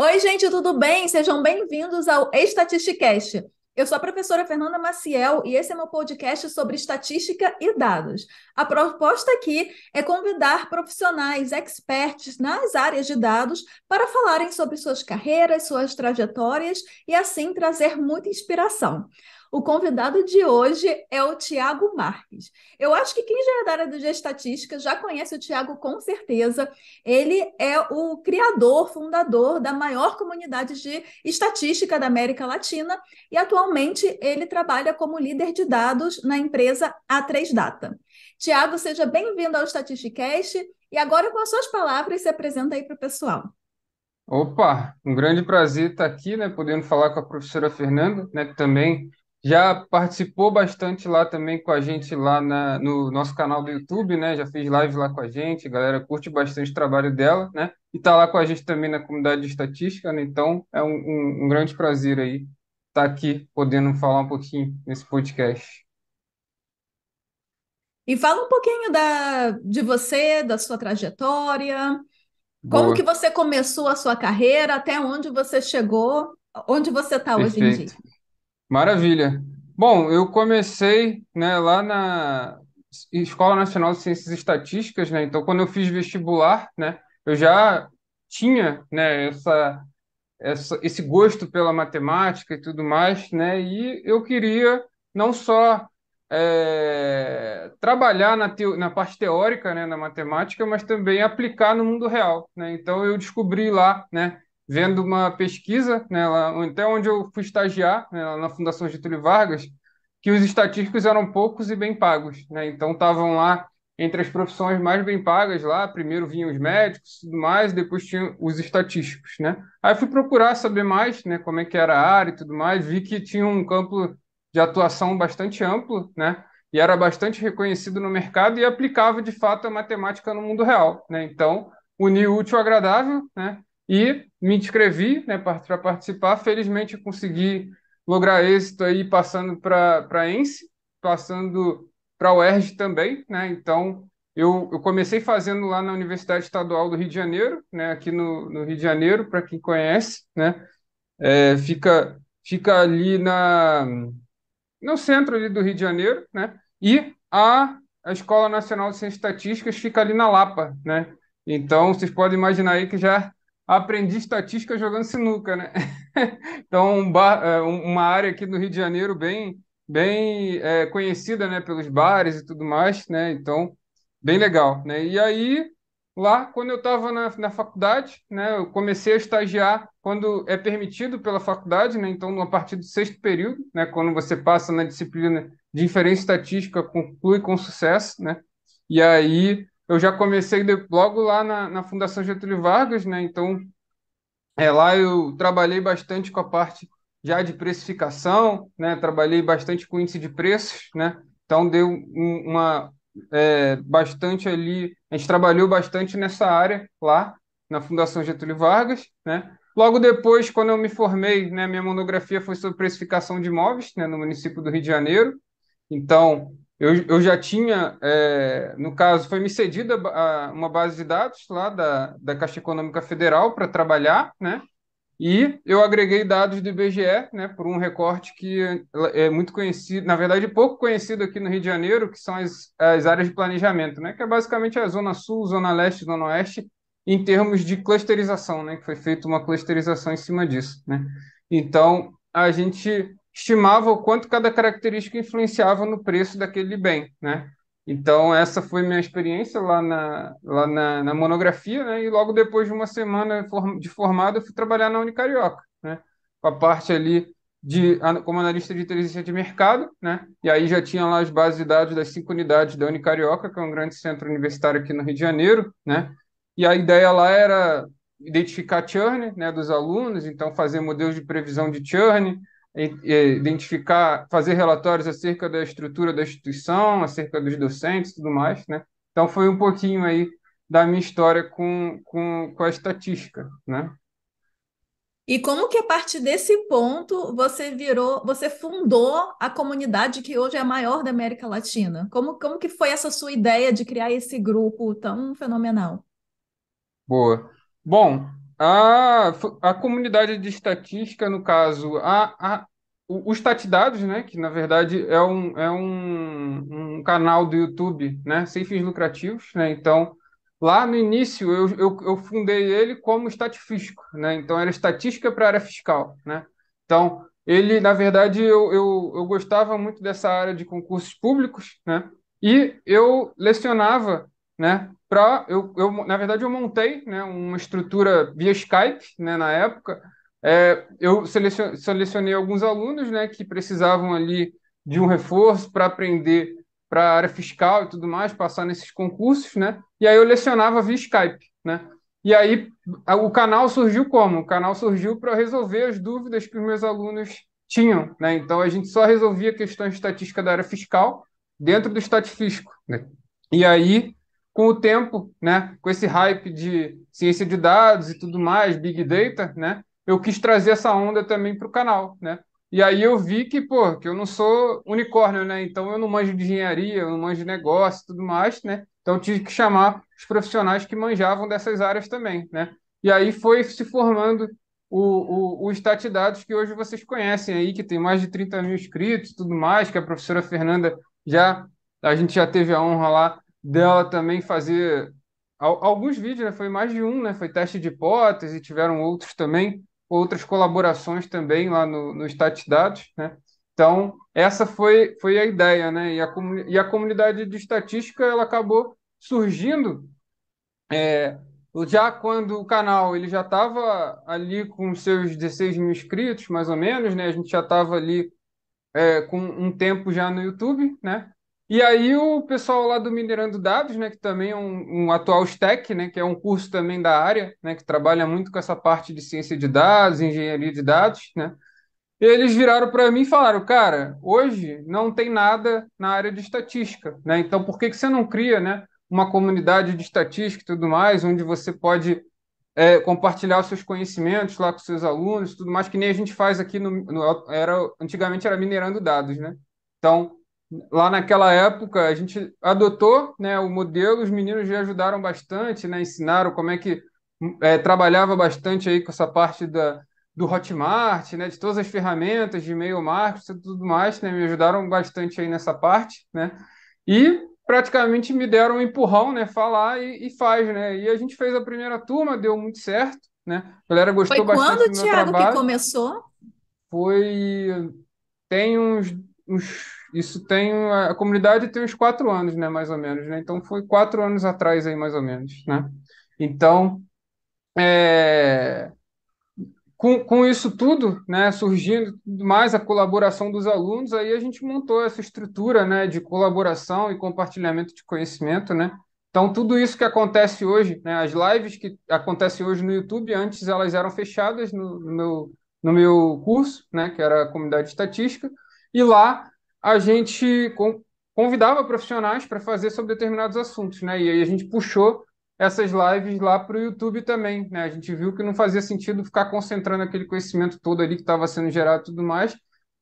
Oi, gente, tudo bem? Sejam bem-vindos ao Estatisticast. Eu sou a professora Fernanda Maciel e esse é meu podcast sobre estatística e dados. A proposta aqui é convidar profissionais experts nas áreas de dados para falarem sobre suas carreiras, suas trajetórias e assim trazer muita inspiração. O convidado de hoje é o Tiago Marques. Eu acho que quem já é da área de estatística já conhece o Tiago com certeza. Ele é o criador, fundador da maior comunidade de estatística da América Latina e atualmente ele trabalha como líder de dados na empresa A3 Data. Tiago, seja bem-vindo ao Statisticast e agora com as suas palavras se apresenta aí para o pessoal. Opa, um grande prazer estar aqui, né, podendo falar com a professora Fernanda, né, que também já participou bastante lá também com a gente lá na, no nosso canal do YouTube, né? Já fez live lá com a gente, a galera curte bastante o trabalho dela, né? E tá lá com a gente também na comunidade de estatística, né? Então é um, um, um grande prazer aí estar tá aqui podendo falar um pouquinho nesse podcast. E fala um pouquinho da, de você, da sua trajetória, Boa. como que você começou a sua carreira, até onde você chegou, onde você está hoje em dia. Maravilha. Bom, eu comecei, né, lá na Escola Nacional de Ciências Estatísticas, né? Então, quando eu fiz vestibular, né, eu já tinha, né, essa, essa, esse gosto pela matemática e tudo mais, né? E eu queria não só é, trabalhar na, teo, na parte teórica, né, na matemática, mas também aplicar no mundo real, né? Então eu descobri lá, né, vendo uma pesquisa, né, lá, até onde eu fui estagiar, né, na Fundação Getúlio Vargas, que os estatísticos eram poucos e bem pagos. Né? Então, estavam lá entre as profissões mais bem pagas lá, primeiro vinham os médicos tudo mais, depois tinham os estatísticos, né? Aí fui procurar saber mais, né, como é que era a área e tudo mais, vi que tinha um campo de atuação bastante amplo, né? E era bastante reconhecido no mercado e aplicava de fato a matemática no mundo real, né? Então, unir útil ao agradável, né? E me inscrevi né, para participar. Felizmente, consegui lograr êxito aí passando para a ENSE, passando para a UERJ também. Né? Então, eu, eu, comecei fazendo lá na Universidade Estadual do Rio de Janeiro, né, aqui no, no Rio de Janeiro, para quem conhece, né, é, fica, fica ali na, no centro ali do Rio de Janeiro, né, e a, a Escola Nacional de Ciências Estatísticas fica ali na Lapa, né, então vocês podem imaginar aí que já aprendi estatística jogando sinuca, né? então, um bar, é, uma área aqui no Rio de Janeiro bem, bem é, conhecida, né, pelos bares e tudo mais, né? Então, bem legal, né? E aí, lá, quando eu estava na, na faculdade, né, eu comecei a estagiar quando é permitido pela faculdade, né? Então, a partir do sexto período, né, quando você passa na disciplina de inferência estatística, conclui com sucesso, né? E aí eu já comecei logo lá na, na Fundação Getúlio Vargas, né? Então, é, lá eu trabalhei bastante com a parte já de precificação, né? Trabalhei bastante com índice de preços, né? Então, deu uma, é, bastante ali, a gente trabalhou bastante nessa área lá na Fundação Getúlio Vargas, né? Logo depois, quando eu me formei, né, minha monografia foi sobre precificação de imóveis, né, no município do Rio de Janeiro. Então, eu, eu já tinha, é, no caso, foi me cedida uma base de dados lá da, da Caixa Econômica Federal para trabalhar, né? E eu agreguei dados do IBGE, né, por um recorte que é muito conhecido, na verdade, pouco conhecido aqui no Rio de Janeiro, que são as, as áreas de planejamento, né, que é basicamente a Zona Sul, Zona Leste, Zona Oeste, em termos de clusterização, né, que foi feita uma clusterização em cima disso, né. Então, a gente estimava o quanto cada característica influenciava no preço daquele bem, né? Então, essa foi minha experiência lá na, lá na, na monografia, né? E logo depois de uma semana de formado, eu fui trabalhar na Unicarioca, né? Com a parte ali de, como analista de inteligência de mercado, né? E aí já tinha lá as bases de dados das cinco unidades da Unicarioca, que é um grande centro universitário aqui no Rio de Janeiro, né? E a ideia lá era identificar churn, né, dos alunos, então fazer modelos de previsão de churn, identificar, fazer relatórios acerca da estrutura da instituição, acerca dos docentes e tudo mais, né? Então foi um pouquinho aí da minha história com, com, com a estatística, né? E como que a partir desse ponto você virou, você fundou a comunidade que hoje é a maior da América Latina? Como, como que foi essa sua ideia de criar esse grupo tão fenomenal? Boa. Bom, a, ah, a comunidade de estatística, no caso, a, a, os Tatidados, né, que na verdade é um, é um, um canal do YouTube né, sem fins lucrativos, né, então lá no início eu, eu, eu fundei ele como Estatifisco, né, então era estatística para a área fiscal. Né, então ele, na verdade, eu, eu, eu gostava muito dessa área de concursos públicos, né, e eu lecionava né? Pra, eu, eu, na verdade, eu montei né, uma estrutura via Skype né, na época. É, eu selecionei alguns alunos né, que precisavam ali de um reforço para aprender para a área fiscal e tudo mais, passar nesses concursos, né? E aí eu lecionava via Skype, né? E aí o canal surgiu como? O canal surgiu para resolver as dúvidas que os meus alunos tinham, né? Então a gente só resolvia questões de estatística da área fiscal dentro do Estatifisco, né? E aí com o tempo, né, com esse hype de ciência de dados e tudo mais, big data, né, eu quis trazer essa onda também para o canal, né? E aí eu vi que, pô, que eu não sou unicórnio, né? Então eu não manjo de engenharia, eu não manjo de negócio e tudo mais, né? Então tive que chamar os profissionais que manjavam dessas áreas também, né? E aí foi se formando o, o, o Stat Dados que hoje vocês conhecem aí, que tem mais de 30 mil inscritos e tudo mais, que a professora Fernanda já, a gente já teve a honra lá dela também fazer alguns vídeos, né? Foi mais de um, né? Foi teste de hipótese, tiveram outros também, outras colaborações também lá no, no Stat Dados, né? Então, essa foi, foi a ideia, né? E a, e a comunidade de estatística, ela acabou surgindo é, já quando o canal ele já estava ali com seus 16 mil inscritos, mais ou menos, né? A gente já estava ali é, com um tempo já no YouTube, né? E aí o pessoal lá do Minerando Dados, né, que também é um, um atual STEC, né, que é um curso também da área, né, que trabalha muito com essa parte de ciência de dados, engenharia de dados, né, eles viraram para mim e falaram, cara, hoje não tem nada na área de estatística, né, então por que, que você não cria, né, uma comunidade de estatística e tudo mais, onde você pode é, compartilhar os seus conhecimentos lá com seus alunos, tudo mais, que nem a gente faz aqui no, no era, antigamente era Minerando Dados, né, então lá naquela época a gente adotou né, o modelo, os meninos já ajudaram bastante, né, ensinaram como é que é, trabalhava bastante aí com essa parte da, do Hotmart, né, de todas as ferramentas de e-mail marketing e tudo mais, né, me ajudaram bastante aí nessa parte, né, e praticamente me deram um empurrão, né, falar e, e faz, né, e a gente fez a primeira turma, deu muito certo, né, a galera gostou Foi bastante quando, do meu Thiago, trabalho. que começou? Foi, tem uns, uns isso tem. A comunidade tem uns quatro anos, né? Mais ou menos, né? Então foi quatro anos atrás aí, mais ou menos, né? Então. É, com, com isso tudo, né, surgindo mais a colaboração dos alunos, aí a gente montou essa estrutura, né, de colaboração e compartilhamento de conhecimento, né? Então, tudo isso que acontece hoje, né, as lives que acontecem hoje no YouTube, antes elas eram fechadas no, no, no meu curso, né, que era a comunidade estatística, e lá a gente convidava profissionais para fazer sobre determinados assuntos, né? E aí a gente puxou essas lives lá para o YouTube também, né? A gente viu que não fazia sentido ficar concentrando aquele conhecimento todo ali que estava sendo gerado e tudo mais,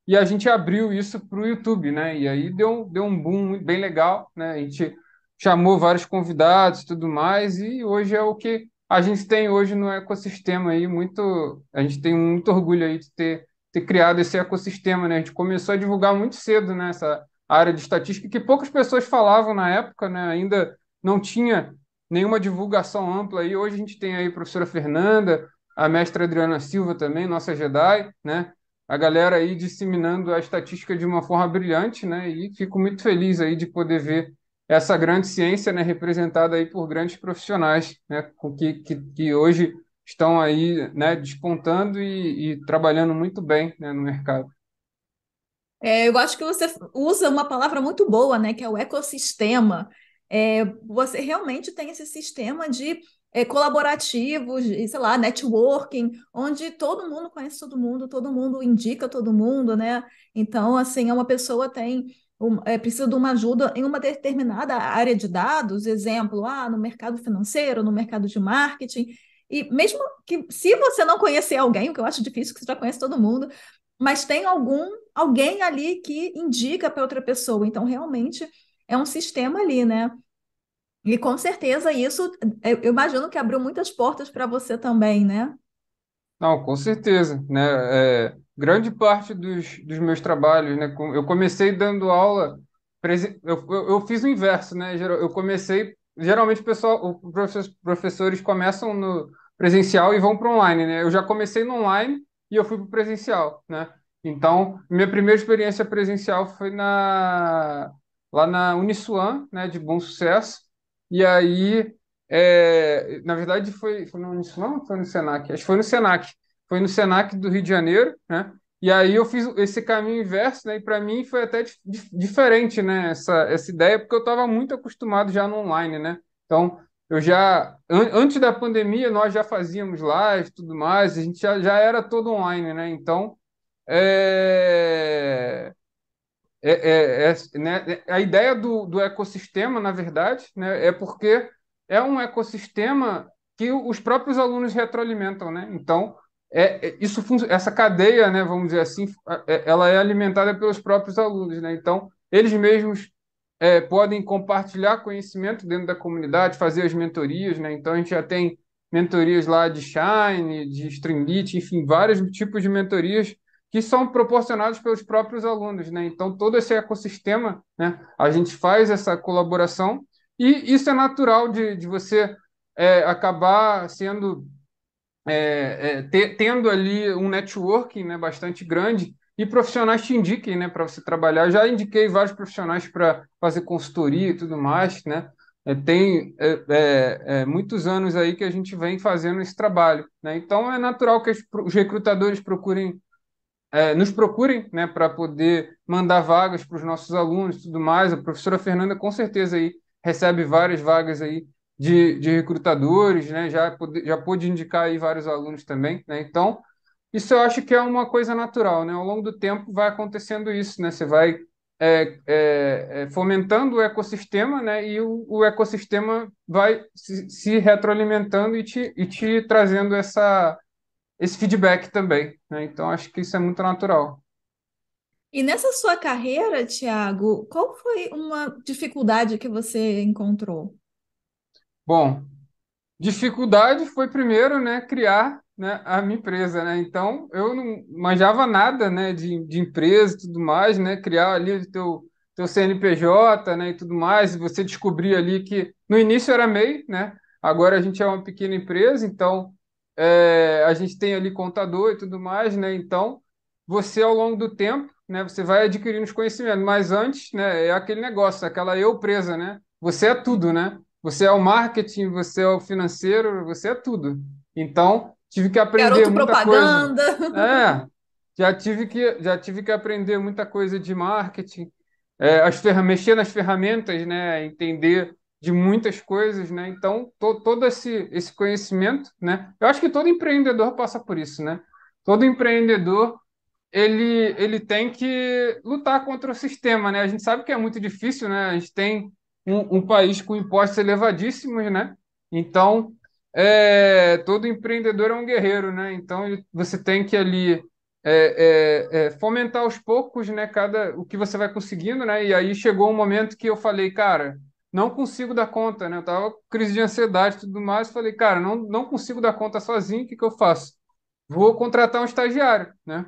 e a gente abriu isso para o YouTube, né? E aí deu, deu um boom bem legal, né? A gente chamou vários convidados e tudo mais, e hoje é o que a gente tem hoje no ecossistema aí, muito... A gente tem muito orgulho aí de ter ter criado esse ecossistema, né? A gente começou a divulgar muito cedo né, essa área de estatística, que poucas pessoas falavam na época, né? Ainda não tinha nenhuma divulgação ampla. E hoje a gente tem aí a professora Fernanda, a mestra Adriana Silva também, nossa Jedi, né? A galera aí disseminando a estatística de uma forma brilhante, né? E fico muito feliz aí de poder ver essa grande ciência, né, representada aí por grandes profissionais, né, que, que, que hoje estão aí né, despontando e, e trabalhando muito bem né, no mercado. É, eu acho que você usa uma palavra muito boa, né, que é o ecossistema. É, você realmente tem esse sistema de é, colaborativos, de, sei lá, networking, onde todo mundo conhece todo mundo, todo mundo indica todo mundo, né? Então, assim, uma pessoa tem um, é, precisa de uma ajuda em uma determinada área de dados, exemplo, ah, no mercado financeiro, no mercado de marketing, e mesmo que se você não conhecer alguém, o que eu acho difícil, é que você já conhece todo mundo, mas tem algum alguém ali que indica para outra pessoa. Então, realmente é um sistema ali, né? E com certeza isso, eu imagino que abriu muitas portas para você também, né? Não, com certeza, né? É, grande parte dos, dos meus trabalhos, né? Eu comecei dando aula, eu, eu, eu fiz o inverso, né? Eu comecei, geralmente o pessoal, os professores começam no, presencial e vão para online, né? Eu já comecei no online e eu fui para presencial, né? Então, minha primeira experiência presencial foi na lá na Uniswan, né, de Bom Sucesso. E aí, é, na verdade, foi, foi no Uniswan ou foi no Senac? Acho que foi no Senac. Foi no Senac do Rio de Janeiro, né? E aí eu fiz esse caminho inverso, né? E para mim foi até diferente, né? Essa, essa ideia, porque eu estava muito acostumado já no online, né? Então, eu já an antes da pandemia nós já fazíamos live tudo mais a gente já, já era todo online né então é... É, é, é, né? a ideia do, do ecossistema, na verdade, né? é porque é um ecossistema que os próprios alunos retroalimentam, né? Então, é, é isso essa cadeia, né, vamos dizer assim, é, é, ela é alimentada pelos próprios alunos, né? Então, eles mesmos é, podem compartilhar conhecimento dentro da comunidade, fazer as mentorias, né? Então a gente já tem mentorias lá de Shine, de Streamlit, enfim, vários tipos de mentorias que são proporcionados pelos próprios alunos, né? Então todo esse ecossistema, né? A gente faz essa colaboração e isso é natural de, de você é, acabar sendo é, é, tendo ali um networking né, bastante grande e profissionais te indiquem, né, para você trabalhar. Eu já indiquei vários profissionais para fazer consultoria e tudo mais, né? É, tem é, é, é, muitos anos aí que a gente vem fazendo esse trabalho, né? Então é natural que os recrutadores procurem, é, nos procurem, né, para poder mandar vagas para os nossos alunos, e tudo mais. A professora Fernanda com certeza aí recebe várias vagas aí de, de recrutadores, né? Já pode, já pôde indicar aí vários alunos também, né? Então isso eu acho que é uma coisa natural, né? Ao longo do tempo vai acontecendo isso, né? Você vai é, é, é, fomentando o ecossistema, né? E o, o ecossistema vai se, se, retroalimentando e te, e te trazendo essa, esse feedback também, né? Então acho que isso é muito natural. E nessa sua carreira, Tiago, qual foi uma dificuldade que você encontrou? Bom, dificuldade foi primeiro, né, criar né, a minha empresa, né? Então eu não manjava nada, né, de, de empresa e tudo mais, né? Criar ali o teu, teu CNPJ, né, e tudo mais. Você descobrir ali que no início era MEI, né? Agora a gente é uma pequena empresa, então é, a gente tem ali contador e tudo mais, né? Então você ao longo do tempo, né, você vai adquirindo os conhecimentos, mas antes, né, é aquele negócio, aquela eu presa, né? Você é tudo, né? Você é o marketing, você é o financeiro, você é tudo. Então, tive que aprender Garoto muita propaganda. coisa. É, já tive que já tive que aprender muita coisa de marketing, é, as mexer nas ferramentas, né, entender de muitas coisas, né? Então to, todo esse esse conhecimento, né? Eu acho que todo empreendedor passa por isso, né? Todo empreendedor ele, ele tem que lutar contra o sistema, né? A gente sabe que é muito difícil, né? A gente tem um, um país com impostos elevadíssimos, né? Então, é, todo empreendedor é um guerreiro, né? Então você tem que ali é, é, é, fomentar aos poucos, né? Cada o que você vai conseguindo, né? E aí chegou um momento que eu falei, cara, não consigo dar conta, né? Eu tava com crise de ansiedade e tudo mais, falei, cara, não, não consigo dar conta sozinho, o que que eu faço? Vou contratar um estagiário, né?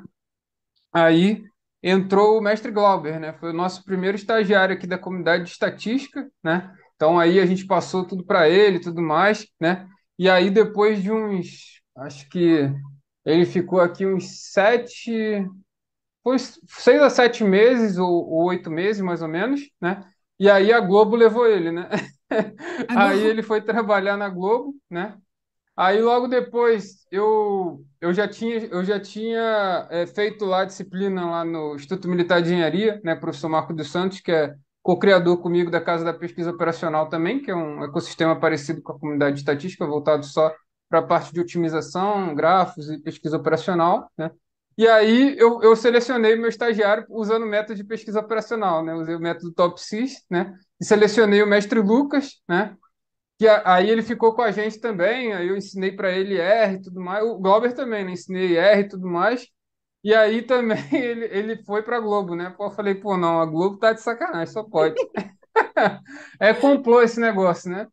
Aí entrou o mestre Glauber, né? Foi o nosso primeiro estagiário aqui da comunidade de estatística, né? Então aí a gente passou tudo para ele, tudo mais, né? E aí, depois de uns. Acho que ele ficou aqui uns sete. Foi seis a sete meses, ou, ou oito meses, mais ou menos, né? E aí a Globo levou ele, né? aí ele foi trabalhar na Globo, né? Aí logo depois eu, eu já tinha, eu já tinha é, feito lá a disciplina lá no Instituto Militar de Engenharia, né, professor Marco dos Santos, que é co-criador comigo da Casa da Pesquisa Operacional também, que é um ecossistema parecido com a comunidade de estatística, voltado só para a parte de otimização, grafos e pesquisa operacional, né? E aí eu, eu selecionei meu estagiário usando o método de pesquisa operacional, né? Usei o método TOPSIS, né? E selecionei o mestre Lucas, né? Que a, aí ele ficou com a gente também, aí eu ensinei para ele R e tudo mais, o Glauber também, né? Ensinei R e tudo mais. E aí também ele, ele foi para a Globo, né? Pô, eu falei, pô, não, a Globo tá de sacanagem, só pode. é complô esse negócio, né?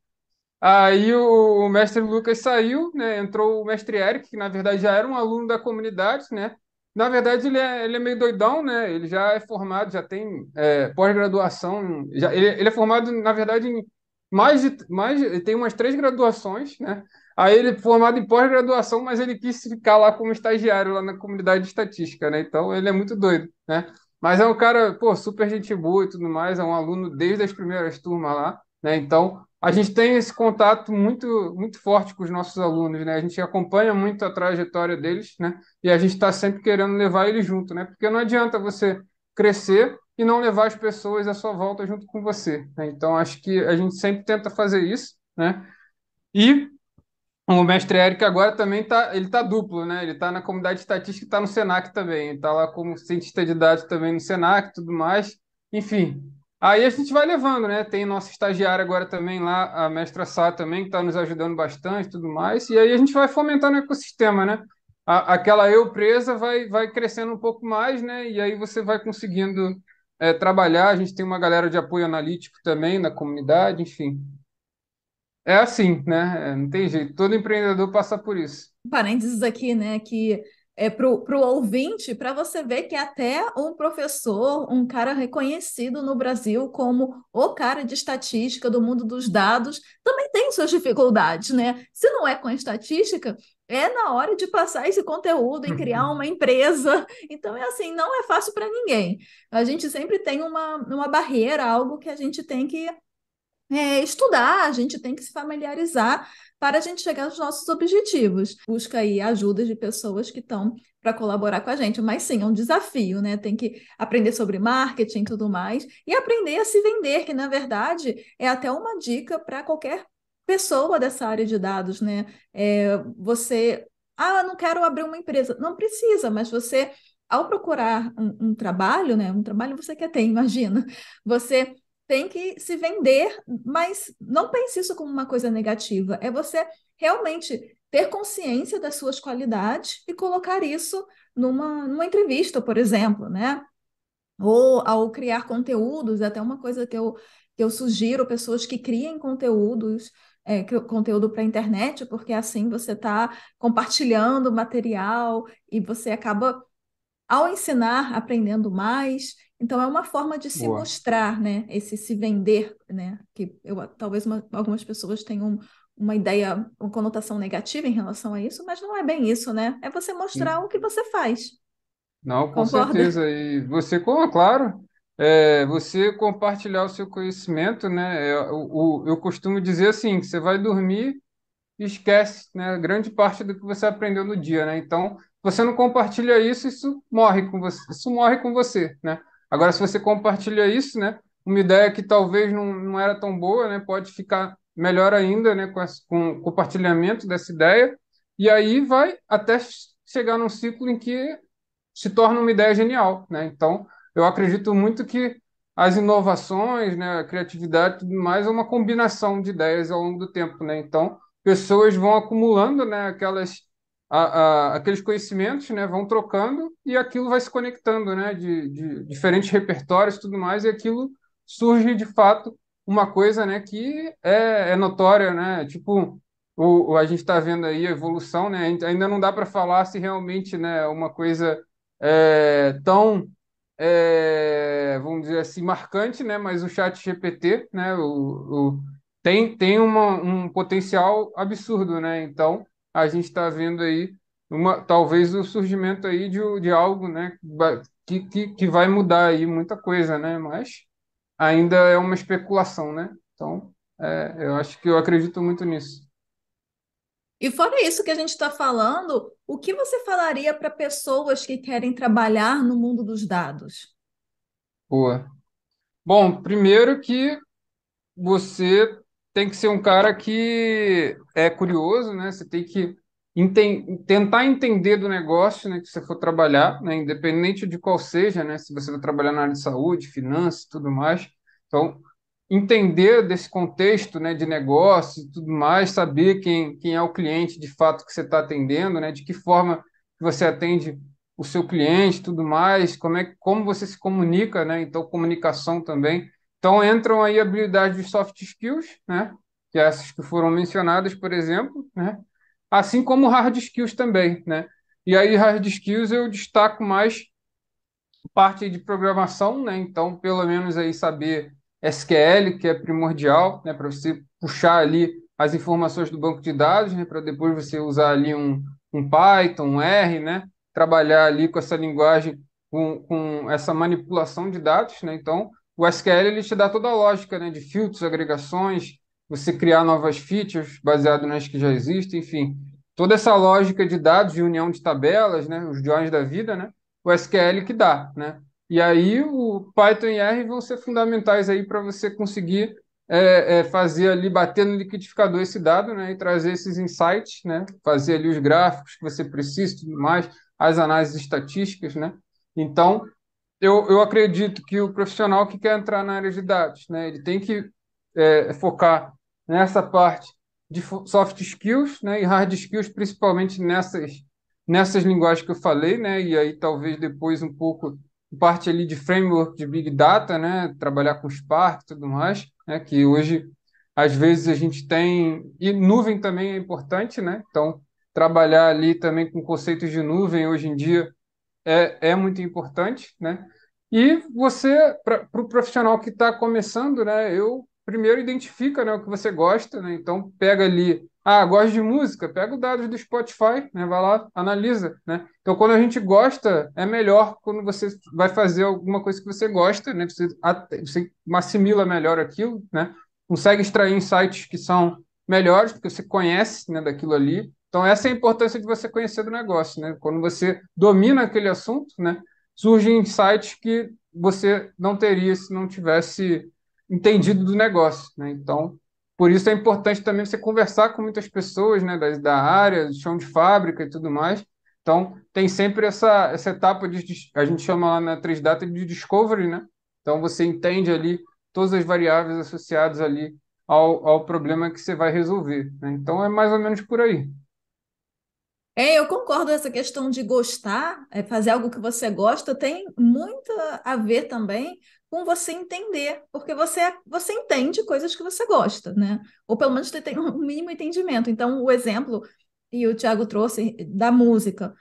Aí o, o, mestre Lucas saiu, né? Entrou o mestre Eric, que na verdade já era um aluno da comunidade, né? Na verdade, ele é, ele é meio doidão, né? Ele já é formado, já tem é, pós-graduação. Ele, ele é formado, na verdade, em mais de, mais, tem umas três graduações, né? Aí ele formado em pós-graduação, mas ele quis ficar lá como estagiário lá na comunidade de estatística, né? Então ele é muito doido, né? Mas é um cara, pô, super gente boa e tudo mais, é um aluno desde as primeiras turmas lá, né? Então a gente tem esse contato muito muito forte com os nossos alunos, né? A gente acompanha muito a trajetória deles, né? E a gente está sempre querendo levar eles junto, né? Porque não adianta você crescer e não levar as pessoas à sua volta junto com você. Né? Então acho que a gente sempre tenta fazer isso, né? E o mestre Eric agora também está, ele tá duplo, né? Ele está na comunidade de estatística e está no Senac também. Ele tá lá como cientista de dados também no Senac e tudo mais. Enfim, aí a gente vai levando, né? Tem nosso estagiário agora também lá, a mestra Sá também, que está nos ajudando bastante e tudo mais. E aí a gente vai fomentando o ecossistema, né? A, aquela eu presa vai, vai crescendo um pouco mais, né? E aí você vai conseguindo é, trabalhar. A gente tem uma galera de apoio analítico também na comunidade, enfim. É assim, né? É, não tem jeito. Todo empreendedor passa por isso. Parênteses aqui, né? Que é para o ouvinte, para você ver que até um professor, um cara reconhecido no Brasil como o cara de estatística do mundo dos dados, também tem suas dificuldades, né? Se não é com estatística, é na hora de passar esse conteúdo e criar uhum. uma empresa. Então, é assim, não é fácil para ninguém. A gente sempre tem uma, uma barreira, algo que a gente tem que é, estudar, a gente tem que se familiarizar para a gente chegar aos nossos objetivos. Busca aí ajudas de pessoas que estão para colaborar com a gente. Mas sim, é um desafio, né? Tem que aprender sobre marketing e tudo mais, e aprender a se vender, que na verdade é até uma dica para qualquer pessoa dessa área de dados, né? É, você, ah, não quero abrir uma empresa. Não precisa, mas você, ao procurar um, um trabalho, né? Um trabalho você quer ter, imagina. Você tem que se vender, mas não pense isso como uma coisa negativa. É você realmente ter consciência das suas qualidades e colocar isso numa, numa entrevista, por exemplo, né? Ou ao criar conteúdos, é até uma coisa que eu, que eu sugiro pessoas que criem conteúdos, é, conteúdo para a internet, porque assim você está compartilhando material e você acaba, ao ensinar, aprendendo mais então é uma forma de se Boa. mostrar, né? Esse se vender, né? Que eu, talvez uma, algumas pessoas tenham uma ideia, uma conotação negativa em relação a isso, mas não é bem isso, né? É você mostrar Sim. o que você faz. Não, com Concorda? certeza. E você, claro, é, você compartilhar o seu conhecimento, né? Eu, é, eu, eu costumo dizer assim, que você vai dormir e esquece, né? Grande parte do que você aprendeu no dia, né? Então, você não compartilha isso, isso morre com você, isso morre com você, né? Agora, se você compartilha isso, né, uma ideia que talvez não, não era tão boa, né, pode ficar melhor ainda né, com, com o compartilhamento dessa ideia, e aí vai até chegar num ciclo em que se torna uma ideia genial. Né? Então, eu acredito muito que as inovações, né, a criatividade tudo mais é uma combinação de ideias ao longo do tempo. Né? Então, pessoas vão acumulando né, aquelas a, a, aqueles conhecimentos né, vão trocando e aquilo vai se conectando né, de, de diferentes repertórios e tudo mais, e aquilo surge de fato uma coisa né, que é, é notória, né? Tipo, o, o a gente está vendo aí a evolução, né? Ainda não dá para falar se realmente né, uma coisa é, tão é, vamos dizer assim, marcante, né? Mas o chat GPT, né? O, o tem, tem uma, um potencial absurdo, né? Então, a gente está vendo aí uma, talvez o surgimento aí de, de algo né, que, que, que vai mudar aí muita coisa, né? Mas ainda é uma especulação, né? Então, é, eu acho que eu acredito muito nisso. E fora isso que a gente está falando, o que você falaria para pessoas que querem trabalhar no mundo dos dados? Boa. Bom, primeiro que você tem que ser um cara que é curioso, né? Você tem que enten tentar entender do negócio né, que você for trabalhar, né? independente de qual seja, né? Se você vai trabalhar na área de saúde, finanças tudo mais. Então, entender desse contexto né, de negócio e tudo mais, saber quem, quem é o cliente de fato que você está atendendo, né? De que forma você atende o seu cliente, tudo mais, como é como você se comunica, né? Então comunicação também então entram aí habilidades de soft skills, né? Que é essas que foram mencionadas, por exemplo, né? Assim como hard skills também, né? E aí hard skills eu destaco mais parte de programação, né? Então pelo menos aí saber SQL, que é primordial, né? Para você puxar ali as informações do banco de dados, né? Para depois você usar ali um, um Python, um R, né? Trabalhar ali com essa linguagem, com, com essa manipulação de dados, né? Então o SQL ele te dá toda a lógica né, de filtros, agregações, você criar novas features baseado nas que já existem, enfim. Toda essa lógica de dados e união de tabelas, né, os joins da vida, né, o SQL que dá. Né? E aí o Python e R vão ser fundamentais aí para você conseguir é, é, fazer ali, bater no liquidificador esse dado né, e trazer esses insights, né, fazer ali os gráficos que você precisa e tudo mais, as análises estatísticas. Né? Então, eu, eu acredito que o profissional que quer entrar na área de dados, né, ele tem que é, focar nessa parte de soft skills né, e hard skills, principalmente nessas, nessas linguagens que eu falei, né, e aí talvez depois um pouco parte ali de framework de Big Data, né, trabalhar com Spark e tudo mais, né, que hoje às vezes a gente tem, e nuvem também é importante, né, então trabalhar ali também com conceitos de nuvem hoje em dia é, é muito importante, né? E você, para o pro profissional que está começando, né? Eu primeiro identifica né, o que você gosta, né? Então pega ali, ah, gosto de música, pega os dados do Spotify, né? Vai lá, analisa, né? Então quando a gente gosta, é melhor quando você vai fazer alguma coisa que você gosta, né? Você, você assimila melhor aquilo, né? Consegue extrair insights que são melhores, porque você conhece né, daquilo ali, então, essa é a importância de você conhecer do negócio, né? Quando você domina aquele assunto, né? Surgem insights que você não teria se não tivesse entendido do negócio, né? Então, por isso é importante também você conversar com muitas pessoas, né? Da, da área, do chão de fábrica e tudo mais. Então, tem sempre essa, essa etapa de, a gente chama lá na 3 Data de discovery, né? Então, você entende ali todas as variáveis associadas ali ao, ao problema que você vai resolver. Né? Então, é mais ou menos por aí. É, eu concordo essa questão de gostar, é, fazer algo que você gosta tem muito a ver também com você entender, porque você você entende coisas que você gosta, né? Ou pelo menos você tem um mínimo entendimento. Então, o exemplo e o Tiago trouxe da música.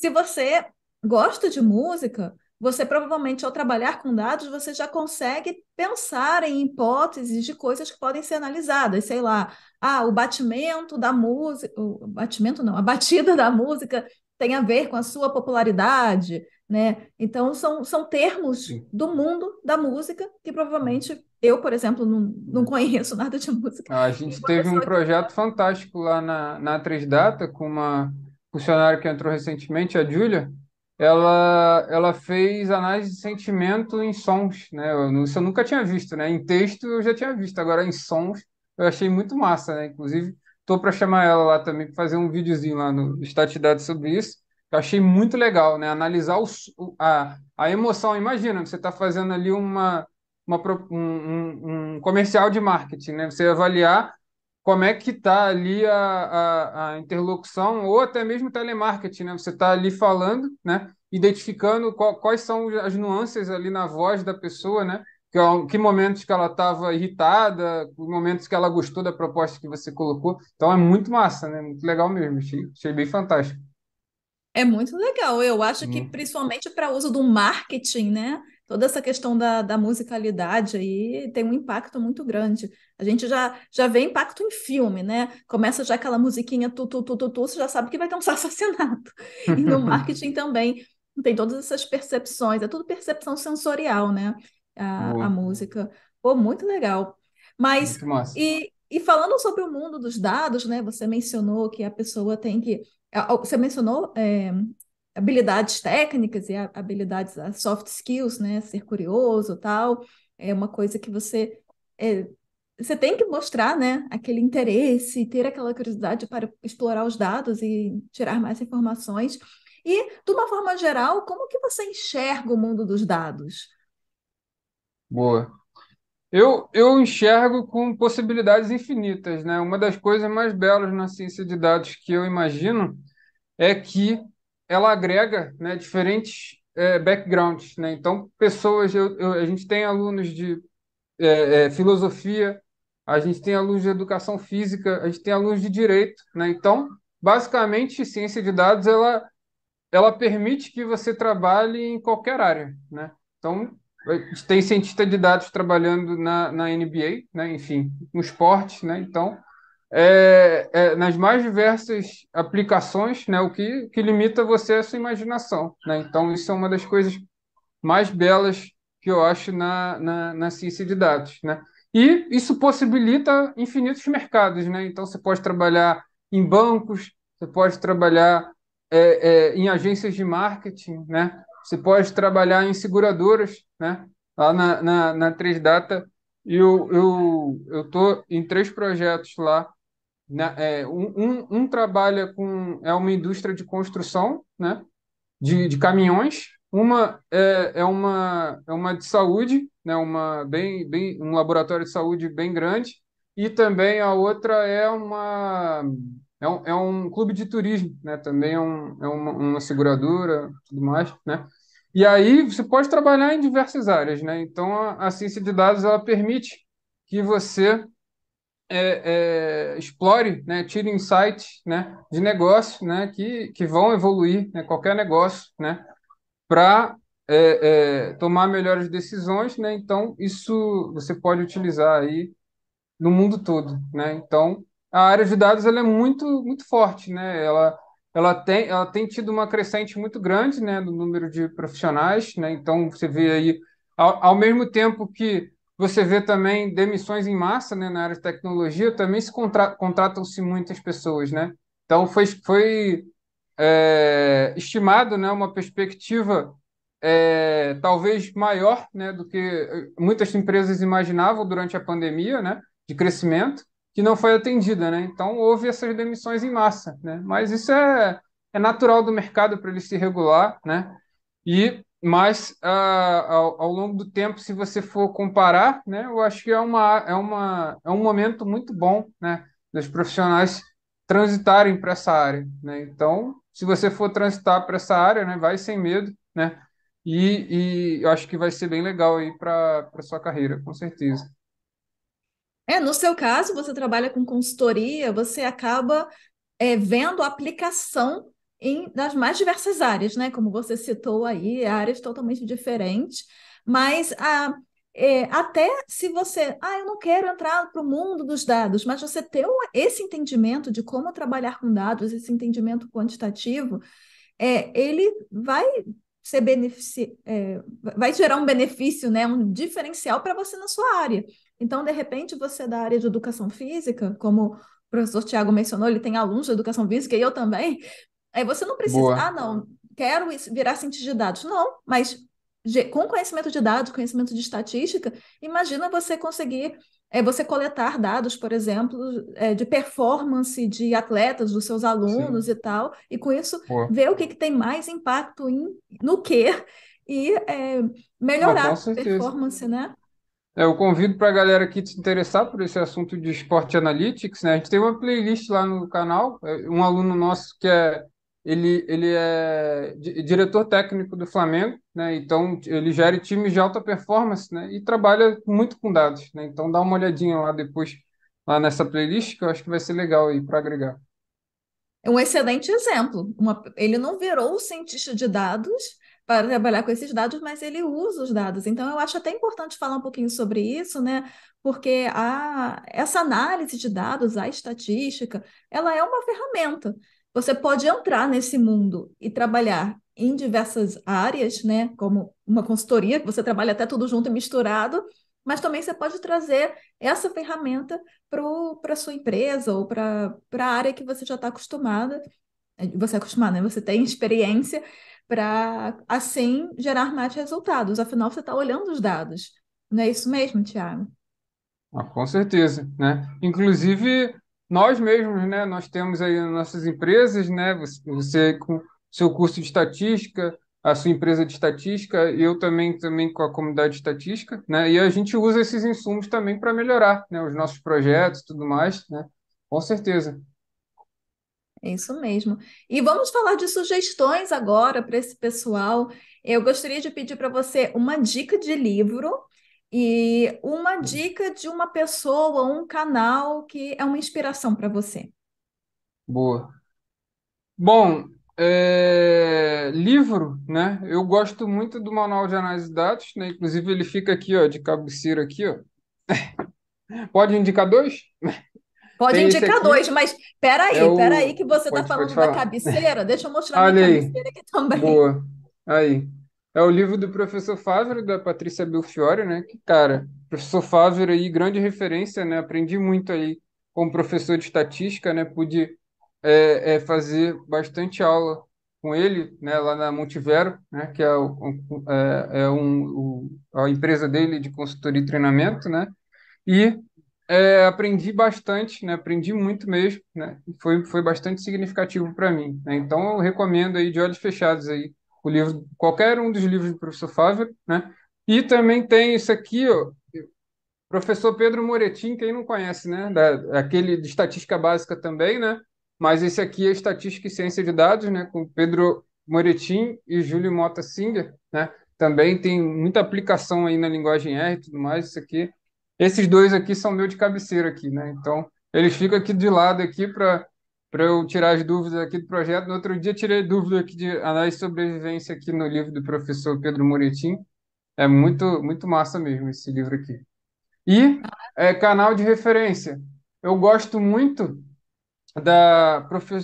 Se você gosta de música, você provavelmente ao trabalhar com dados, você já consegue pensar em hipóteses de coisas que podem ser analisadas, sei lá, ah, o batimento da música, o batimento não, a batida da música tem a ver com a sua popularidade, né? Então são, são termos Sim. do mundo da música que provavelmente uhum. eu, por exemplo, não, não conheço nada de música. Ah, a gente teve um projeto que... fantástico lá na, na 3Data com uma funcionária que entrou recentemente, a Júlia, ela, ela fez análise de sentimento em sons, né? Eu, isso eu nunca tinha visto, né? Em texto eu já tinha visto, agora em sons eu achei muito massa, né? Inclusive, estou para chamar ela lá também para fazer um videozinho lá no Estatidade sobre isso. Eu achei muito legal, né? Analisar o, a, a emoção. Imagina, você está fazendo ali uma, uma um, um, um comercial de marketing, né? Você avaliar como é que está ali a, a, a, interlocução ou até mesmo telemarketing, né? Você está ali falando, né? Identificando qual, quais são as nuances ali na voz da pessoa, né? Que, é que momentos que ela estava irritada, momentos que ela gostou da proposta que você colocou. Então é muito massa, né? Muito legal mesmo. Achei, achei bem fantástico. É muito legal. Eu acho hum. que uhum. principalmente para uso do marketing, né? toda essa questão da, da musicalidade aí tem um impacto muito grande. A gente já, já vê impacto em filme, né? Começa já aquela musiquinha tu, tu, tu, tu, tu você já sabe que vai ter um assassinato. E no marketing também tem todas essas percepções, é tudo percepção sensorial, né? A, a música. Pô, muito legal. Mas, muito e, e falando sobre o mundo dos dados, né? Você mencionou que a pessoa tem que você mencionou é, habilidades técnicas e habilidades soft skills, né? Ser curioso tal, é uma coisa que você é, você tem que mostrar, né, aquele interesse, ter aquela curiosidade para explorar os dados e tirar mais informações. E, de uma forma geral, como que você enxerga o mundo dos dados? Boa. Eu, eu enxergo com possibilidades infinitas, né? Uma das coisas mais belas na ciência de dados que eu imagino é que ela agrega né, diferentes é, backgrounds. Né? Então, pessoas, eu, eu, a gente tem alunos de é, é, filosofia, a gente tem alunos de educação física, a gente tem alunos de direito. Né? Então, basicamente, ciência de dados ela, ela permite que você trabalhe em qualquer área. Né? Então, tem cientista de dados trabalhando na, na NBA, né? enfim, no esporte. Né? Então, é, é, nas mais diversas aplicações, né, o que, que limita você a sua imaginação. Né? Então, isso é uma das coisas mais belas que eu acho na, na, na ciência de dados. Né? E isso possibilita infinitos mercados. Né? Então, você pode trabalhar em bancos, você pode trabalhar é, é em agências de marketing, né? você pode trabalhar em seguradoras. Né? Lá na, na, na 3Data, eu estou em três projetos lá na, é, um, um, trabalha com é uma indústria de construção, né, de, de caminhões. Uma é, é uma é uma de saúde, né, uma bem, bem um laboratório de saúde bem grande. E também a outra é uma é um, é um clube de turismo, né? Também é, um, é uma, uma seguradora, tudo mais, né? E aí você pode trabalhar em diversas áreas, né? Então a, a ciência de dados ela permite que você é, é, explore, né, tire insights né, de negócio né, que, que vão evoluir né, qualquer negócio né, para é, é, tomar melhores decisões. Né, então, isso você pode utilizar aí no mundo todo. Né, então, a área de dados ela é muito, muito forte. Né, ela, ela, tem, ela tem tido uma crescente muito grande né, no número de profissionais. Né, então, você vê aí, ao, ao mesmo tempo que você vê também demissões em massa né, na área de tecnologia, também se contra contratam-se muitas pessoas, né? Então foi, foi é, estimado né, uma perspectiva é, talvez maior né, do que eh, muitas empresas imaginavam durante a pandemia, né, de crescimento, que não foi atendida. Né? Então, houve essas demissões em massa. Né? Mas isso é, é natural do mercado para ele se regular. Né? E mas ah, ao, ao, longo do tempo, se você for comparar, né, eu acho que é, uma, é, uma, é um momento muito bom né, dos profissionais transitarem para essa área. Né? Então, se você for transitar para essa área, né, vai sem medo, né? E, e eu acho que vai ser bem legal aí para sua carreira, com certeza. É, no seu caso, você trabalha com consultoria, você acaba é, vendo a aplicação em, nas mais diversas áreas, né? Como você citou aí, áreas totalmente diferentes, mas a, ah, é, até se você, ah, eu não quero entrar para o mundo dos dados, mas você ter esse entendimento de como trabalhar com dados, esse entendimento quantitativo, é, ele vai ser benefici é, vai gerar um benefício, né, um diferencial para você na sua área. Então, de repente, você é da área de educação física, como o professor Tiago mencionou, ele tem alunos de educação física e eu também, Aí você não precisa, Boa. ah, não, quero virar cientista de dados. Não, mas com conhecimento de dados, conhecimento de estatística, imagina você conseguir é, você coletar dados, por exemplo, é, de performance de atletas, dos seus alunos Sim. e tal, e com isso Boa. ver o que, que tem mais impacto em, no que e é, melhorar ah, a performance, né? É, eu convido para a galera que se interessar por esse assunto de esporte analytics, né? A gente tem uma playlist lá no canal, é, um aluno nosso que é ele, ele é diretor técnico do Flamengo, né? então ele gera times de alta performance né? e trabalha muito com dados. Né? Então dá uma olhadinha lá depois, lá nessa playlist, que eu acho que vai ser legal aí para agregar. É um excelente exemplo. Uma, ele não virou o cientista de dados para trabalhar com esses dados, mas ele usa os dados. Então, eu acho até importante falar um pouquinho sobre isso, né? Porque a, essa análise de dados, a estatística, ela é uma ferramenta. Você pode entrar nesse mundo e trabalhar em diversas áreas, né? Como uma consultoria, que você trabalha até tudo junto e misturado, mas também você pode trazer essa ferramenta para a sua empresa ou para a área que você já está acostumada. Você é acostumado, né? Você tem experiência para assim gerar mais resultados. Afinal, você está olhando os dados. Não é isso mesmo, Tiago? Ah, com certeza, né? Inclusive, nós mesmos, né, nós temos aí nossas empresas, né, você, com seu curso de estatística, a sua empresa de estatística, eu também também com a comunidade de estatística, né, e a gente usa esses insumos também para melhorar, né, os nossos projetos, tudo mais, né, com certeza. É isso mesmo. E vamos falar de sugestões agora para esse pessoal. Eu gostaria de pedir para você uma dica de livro e uma dica de uma pessoa, um canal que é uma inspiração para você. Boa. Bom, é... livro, né? Eu gosto muito do Manual de Análise de Dados, né? Inclusive ele fica aqui, ó, de cabeceira aqui, ó. Pode indicar dois? Pode Tem indicar dois, mas peraí, é o... peraí, que você está falando da cabeceira. Deixa eu mostrar a cabeceira aqui também. Boa. Aí. É o livro do professor Fávero, da Patrícia Belfiore, né? Que, cara, professor Fávero aí, grande referência, né? Aprendi muito aí como professor de estatística, né? Pude é, é, fazer bastante aula com ele, né? Lá na Montivero, né? Que é, o, é, é um, o, a empresa dele de consultoria e treinamento, né? E é, aprendi bastante, né? Aprendi muito mesmo, né? Foi, foi bastante significativo para mim, né? Então eu recomendo aí de olhos fechados aí o livro, qualquer um dos livros do professor Fávero, né? E também tem isso aqui, ó, professor Pedro Moretin, quem não conhece, né? Da, aquele de estatística básica também, né? Mas esse aqui é Estatística e Ciência de Dados, né? Com Pedro Moretin e Júlio Mota Singer, né? Também tem muita aplicação aí na linguagem R e tudo mais, isso aqui. Esses dois aqui são meu de cabeceira aqui, né? Então, eles ficam aqui de lado aqui para para eu tirar as dúvidas aqui do projeto. No outro dia, tirei dúvida aqui de análise de sobrevivência aqui no livro do professor Pedro Moretim. É muito, muito massa mesmo esse livro aqui. E é, canal de referência. Eu gosto muito da,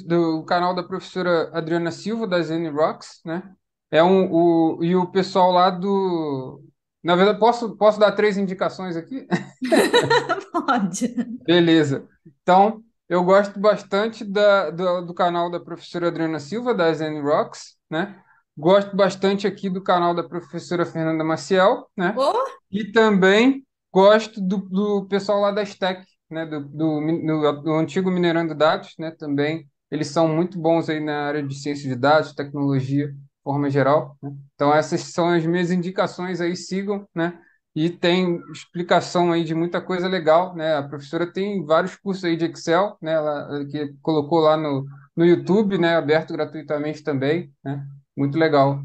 do canal da professora Adriana Silva, da Zen Rocks, né? É um, o, e o pessoal lá do. Na verdade, posso, posso dar três indicações aqui? Pode. Beleza. Então, eu gosto bastante da, do, do canal da professora Adriana Silva, da Zen Rocks, né? Gosto bastante aqui do canal da professora Fernanda Maciel, né? Oh. E também gosto do, do pessoal lá da STEC, né? Do, do, do, do antigo Minerando Dados, né? Também eles são muito bons aí na área de ciência de dados, tecnologia, forma geral. Né? Então essas são as minhas indicações aí, sigam, né? e tem explicação aí de muita coisa legal, né? A professora tem vários cursos aí de Excel, né? Ela que colocou lá no, no YouTube, né? Aberto gratuitamente também, né? Muito legal.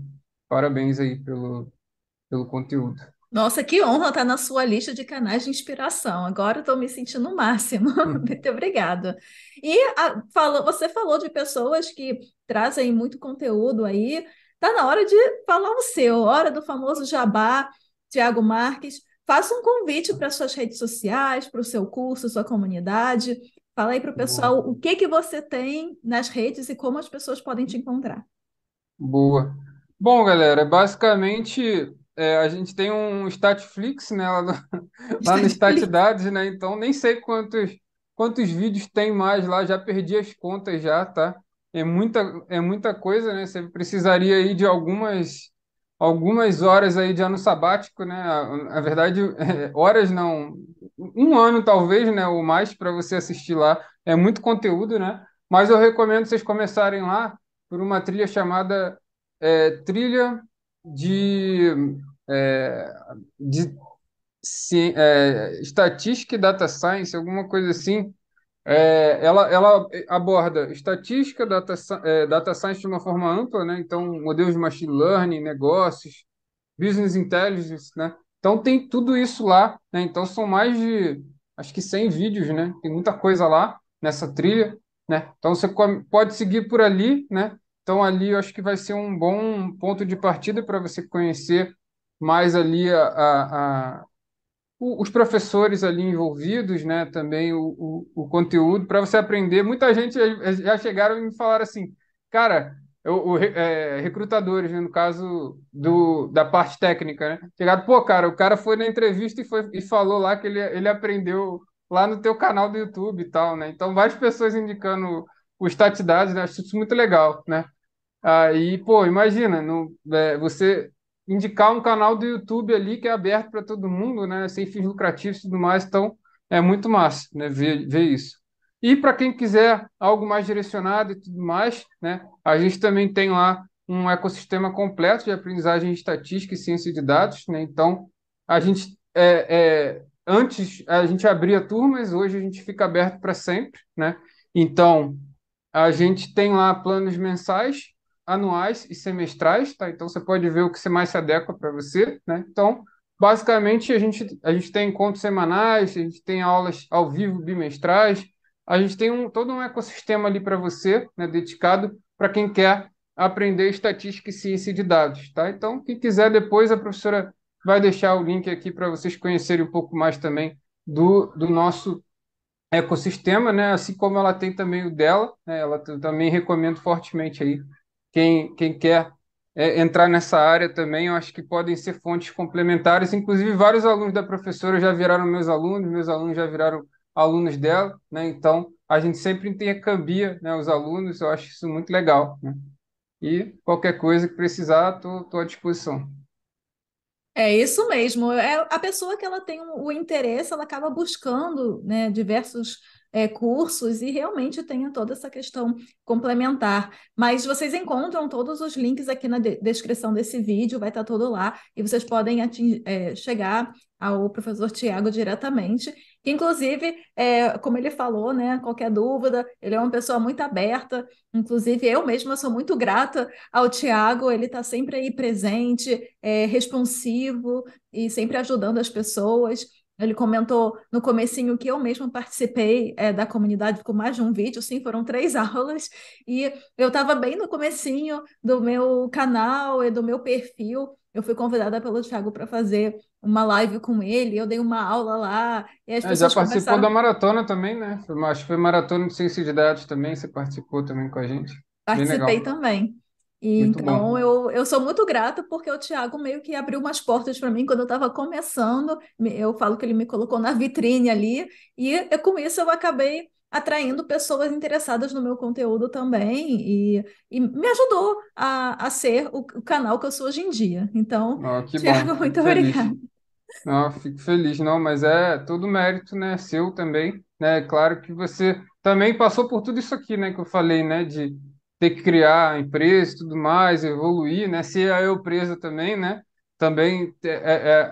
Parabéns aí pelo, pelo conteúdo. Nossa, que honra estar na sua lista de canais de inspiração. Agora eu estou me sentindo o máximo. muito obrigada. E a, você falou de pessoas que trazem muito conteúdo aí. Tá na hora de falar o seu, hora do famoso jabá. Tiago Marques, faça um convite para suas redes sociais, para o seu curso, sua comunidade. Fala aí para o pessoal Boa. o que, que você tem nas redes e como as pessoas podem te encontrar. Boa. Bom, galera, basicamente é, a gente tem um Statflix né, lá no, lá no StatDados, né? Então nem sei quantos, quantos vídeos tem mais lá, já perdi as contas já, tá? É muita, é muita coisa, né? Você precisaria aí de algumas algumas horas aí de ano sabático, né? Na verdade, horas não, um ano talvez, né? Ou mais para você assistir lá. É muito conteúdo, né? Mas eu recomendo vocês começarem lá por uma trilha chamada é, Trilha de, é, de sim, é, Data Science, alguma coisa assim, é, ela, ela aborda estatística, data, é, data science de uma forma ampla, né? então modelos de machine learning, negócios, business intelligence, né? Então tem tudo isso lá, né? Então são mais de, acho que 100 vídeos, né? Tem muita coisa lá nessa trilha, né? Então você pode seguir por ali, né? Então ali eu acho que vai ser um bom ponto de partida para você conhecer mais ali a, a, a os professores ali envolvidos, né, também o, o, o conteúdo, para você aprender. Muita gente já, chegaram e me falaram assim, cara, eu, é, recrutadores, né, no caso do, da parte técnica, né? Chegaram, pô, cara, o cara foi na entrevista e, foi, e falou lá que ele, ele aprendeu lá no teu canal do YouTube e tal, né? Então, várias pessoas indicando o status né? Acho isso muito legal, né? Aí, pô, imagina, não, é, você indicar um canal do YouTube ali que é aberto para todo mundo, né? Sem fins lucrativos e tudo mais. Então, é muito massa, né? Ver, ver isso. E para quem quiser algo mais direcionado e tudo mais, né? A gente também tem lá um ecossistema completo de aprendizagem estatística e ciência de dados, né? Então, a gente é, é, antes a gente abria turmas, hoje a gente fica aberto para sempre, né? Então, a gente tem lá planos mensais anuais e semestrais, tá? Então você pode ver o que mais se adequa para você, né? Então, basicamente a gente a gente tem encontros semanais, a gente tem aulas ao vivo bimestrais, a gente tem um, todo um ecossistema ali para você, né, dedicado para quem quer aprender estatística e ciência de dados, tá? Então, quem quiser depois a professora vai deixar o link aqui para vocês conhecerem um pouco mais também do, do nosso ecossistema, né? Assim como ela tem também o dela, né? Ela também recomendo fortemente aí quem, quem quer é, entrar nessa área também, eu acho que podem ser fontes complementares. Inclusive, vários alunos da professora já viraram meus alunos, meus alunos já viraram alunos dela, né? Então, a gente sempre intercambia né, os alunos, eu acho isso muito legal. Né? E qualquer coisa que precisar, estou à disposição. É isso mesmo. É a pessoa que ela tem o interesse, ela acaba buscando né, diversos é, cursos e realmente tenha toda essa questão complementar. Mas vocês encontram todos os links aqui na de descrição desse vídeo, vai estar tá todo lá, e vocês podem é, chegar ao professor Tiago diretamente. Que, inclusive, é, como ele falou, né, qualquer dúvida, ele é uma pessoa muito aberta. Inclusive, eu mesma sou muito grata ao Tiago, ele está sempre aí presente, é, responsivo e sempre ajudando as pessoas. Ele comentou no comecinho que eu mesma participei é, da comunidade com mais de um vídeo, sim, foram três aulas, e eu estava bem no comecinho do meu canal e do meu perfil. Eu fui convidada pelo Thiago para fazer uma live com ele, eu dei uma aula lá. E as é, já participou conversaram... da maratona também, né? Acho que foi maratona de ciência de dados também, você participou também com a gente. Participei também então, eu, eu sou muito grata porque o Tiago meio que abriu umas portas para mim quando eu estava começando. Eu falo que ele me colocou na vitrine ali, e eu, com isso eu acabei atraindo pessoas interessadas no meu conteúdo também, e, e me ajudou a, a ser o, o, canal que eu sou hoje em dia. Então, oh, Tiago, muito obrigada. Não, fico feliz, não, mas é todo mérito, né, seu também, né, claro que você também passou por tudo isso aqui, né, que eu falei, né, de ter que criar empresa e tudo mais, evoluir, né? Ser a eu presa também, né? Também é, é, é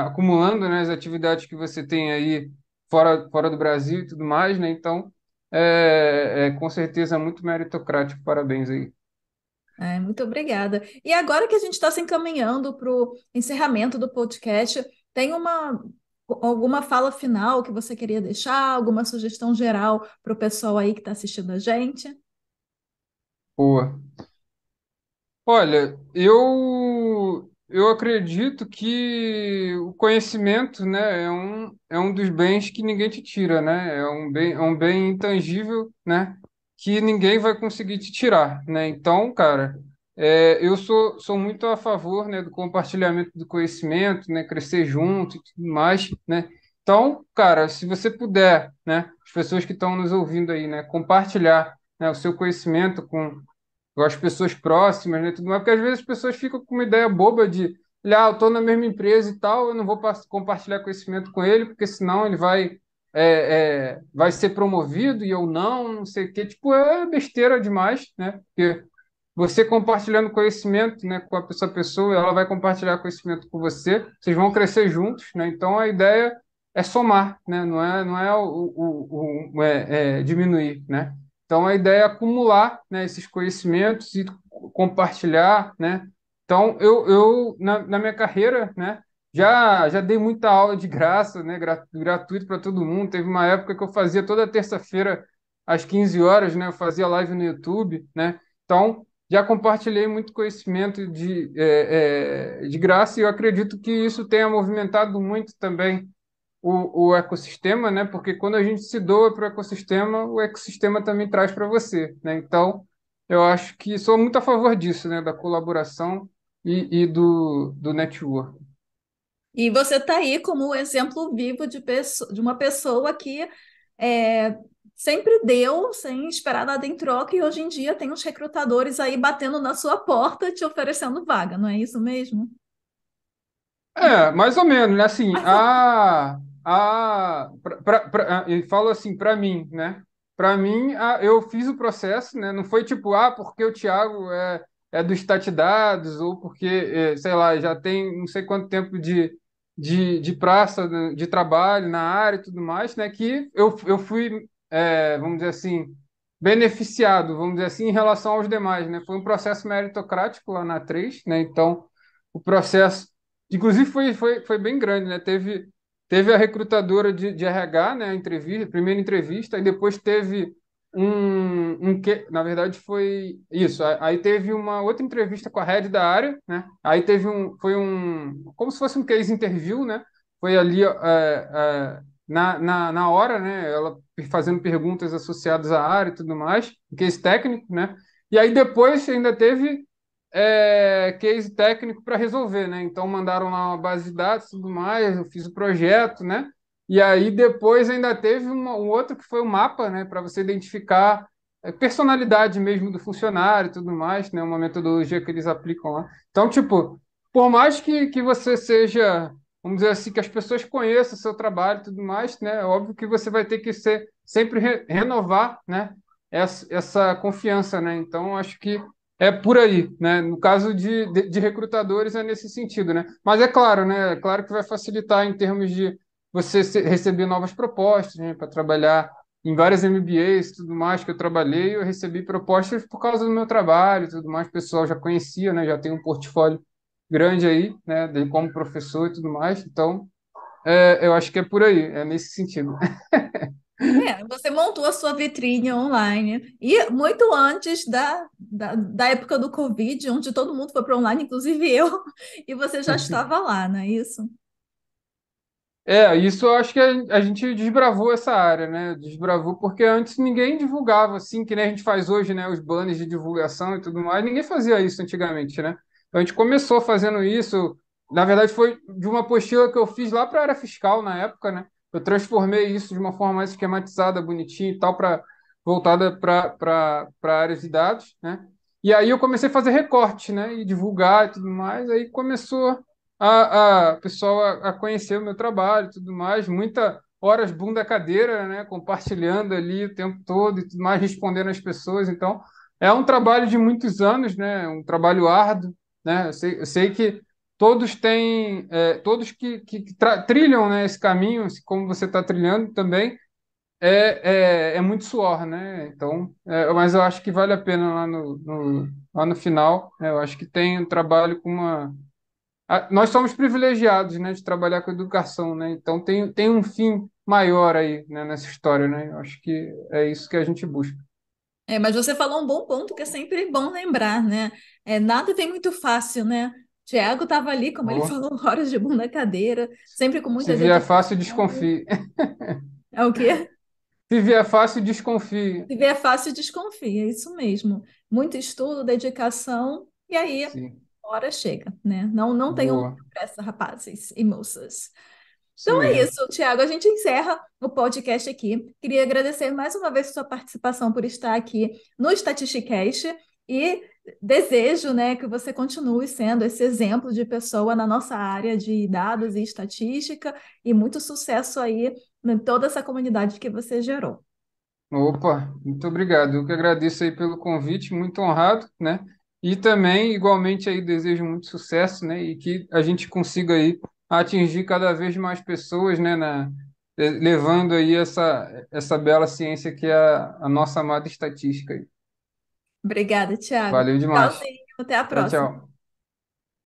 acumulando né, as atividades que você tem aí fora, fora do Brasil e tudo mais, né? Então, é, é com certeza muito meritocrático. Parabéns aí. É, muito obrigada. E agora que a gente está se encaminhando para o encerramento do podcast, tem uma alguma fala final que você queria deixar, alguma sugestão geral para o pessoal aí que está assistindo a gente? Boa. Olha, eu eu acredito que o conhecimento, né, é um, é um dos bens que ninguém te tira, né? É um bem, é um bem intangível, né, que ninguém vai conseguir te tirar, né? Então, cara, é, eu sou, sou muito a favor, né, do compartilhamento do conhecimento, né, crescer junto e tudo mais, né? Então, cara, se você puder, né, as pessoas que estão nos ouvindo aí, né, compartilhar, né, o seu conhecimento com com as pessoas próximas, né, tudo mais, porque às vezes as pessoas ficam com uma ideia boba de, ah, eu estou na mesma empresa e tal, eu não vou compartilhar conhecimento com ele, porque senão ele vai, é, é, vai ser promovido e eu não, não sei o quê. Tipo, é besteira demais, né? Porque você compartilhando conhecimento né, com a pessoa, a pessoa, ela vai compartilhar conhecimento com você, vocês vão crescer juntos, né? Então a ideia é somar, né? Não é, não é, o, o, o é, é diminuir, né? Então, a ideia é acumular né, esses conhecimentos e compartilhar, né? Então, eu, eu na, na minha carreira, né, já, já dei muita aula de graça, né, gratuito para todo mundo. Teve uma época que eu fazia toda terça-feira às 15 horas, né, eu fazia live no YouTube, né? Então, já compartilhei muito conhecimento de, é, é, de graça e eu acredito que isso tenha movimentado muito também o, o ecossistema, né? Porque quando a gente se doa para o ecossistema, o ecossistema também traz para você, né? Então, eu acho que sou muito a favor disso, né? Da colaboração e, e do, do network. E você está aí como um exemplo vivo de, pessoa, de uma pessoa que é, sempre deu sem esperar nada em troca e hoje em dia tem uns recrutadores aí batendo na sua porta te oferecendo vaga, não é isso mesmo? É, mais ou menos, né? Assim, a, a ah, pra, pra, pra, ah, falo assim para mim, né? Para mim, a, ah, eu fiz o processo, né? Não foi tipo, ah, porque o Thiago é, é do dados ou porque, é, sei lá, já tem não sei quanto tempo de, de, de praça, né, de trabalho na área e tudo mais, né? Que eu, eu fui, é, vamos dizer assim, beneficiado, vamos dizer assim, em relação aos demais, né? Foi um processo meritocrático lá na 3, né? Então, o processo, inclusive, foi, foi, foi bem grande, né? Teve Teve a recrutadora de, de RH, né, a entrevista, a primeira entrevista, e depois teve um, um que, na verdade foi isso. Aí teve uma outra entrevista com a head da área, né? Aí teve um, foi um, como se fosse um case interview, né? Foi ali é, é, na, na, na hora, né? Ela fazendo perguntas associadas à área e tudo mais, um case técnico, né? E aí depois ainda teve é, case técnico para resolver, né? Então mandaram lá uma base de dados, tudo mais, eu fiz o projeto, né? E aí depois ainda teve um outro que foi o um mapa, né? Para você identificar é, personalidade mesmo do funcionário e tudo mais, né? Uma metodologia que eles aplicam lá. Então, tipo, por mais que, que você seja, vamos dizer assim, que as pessoas conheçam o seu trabalho e tudo mais, né? É óbvio que você vai ter que ser, sempre re, renovar, né? Essa, essa confiança, né? Então, acho que é por aí, né? No caso de, de, de, recrutadores é nesse sentido, né? Mas é claro, né? É claro que vai facilitar em termos de você receber novas propostas, né? Para trabalhar em várias MBAs, tudo mais que eu trabalhei, eu recebi propostas por causa do meu trabalho, tudo mais. O pessoal já conhecia, né? Já tem um portfólio grande aí, né? De como professor e tudo mais. Então, é, eu acho que é por aí, é nesse sentido. É, você montou a sua vitrine online e muito antes da, da, da época do Covid, onde todo mundo foi para online, inclusive eu, e você já estava lá, não é isso? É, isso eu acho que a, a gente desbravou essa área, né? Desbravou porque antes ninguém divulgava assim, que nem a gente faz hoje, né? Os banners de divulgação e tudo mais, ninguém fazia isso antigamente, né? Então a gente começou fazendo isso, na verdade foi de uma apostila que eu fiz lá para a área fiscal na época, né? Eu transformei isso de uma forma mais esquematizada, bonitinha e tal, para voltada para áreas de dados, né? E aí eu comecei a fazer recorte, né? E divulgar e tudo mais. Aí começou a, a pessoal a, a, conhecer o meu trabalho e tudo mais. Muita horas bunda cadeira, né? Compartilhando ali o tempo todo e tudo mais, respondendo às pessoas. Então, é um trabalho de muitos anos, né? É um trabalho árduo, né? Eu sei, eu sei que todos têm, é, todos que, que, que trilham né, esse caminho, como você está trilhando também, é, é, é, muito suor, né? Então, é, mas eu acho que vale a pena lá no, no lá no final. Né? Eu acho que tem um trabalho com uma. A, nós somos privilegiados, né, de trabalhar com educação, né? Então tem, tem um fim maior aí né, nessa história, né? Eu acho que é isso que a gente busca. É, mas você falou um bom ponto que é sempre bom lembrar, né? É, nada tem muito fácil, né? Tiago estava ali, como ele falou, horas de bunda cadeira, sempre com muita Se gente. Se vier fácil, desconfie. É o quê? Se vier fácil, desconfie. Se vier fácil, desconfie, é isso mesmo. Muito estudo, dedicação, e aí a hora chega, né? Não, não tenham pressa, rapazes e moças. Então Sim. é, é. isso, Tiago. A gente encerra o podcast aqui. Queria agradecer mais uma vez sua participação por estar aqui no Statisticast e desejo né, que você continue sendo esse exemplo de pessoa na nossa área de dados e estatística e muito sucesso aí em toda essa comunidade que você gerou. Opa, muito obrigado. Eu que agradeço aí pelo convite, muito honrado, né? E também, igualmente, aí desejo muito sucesso, né? E que a gente consiga aí atingir cada vez mais pessoas, né? Na, eh, levando aí essa, essa bela ciência que é a, a nossa amada estatística aí. Obrigada, Thiago. Valeu demais. Tchauzinho, até a Tchau, próxima. tchau.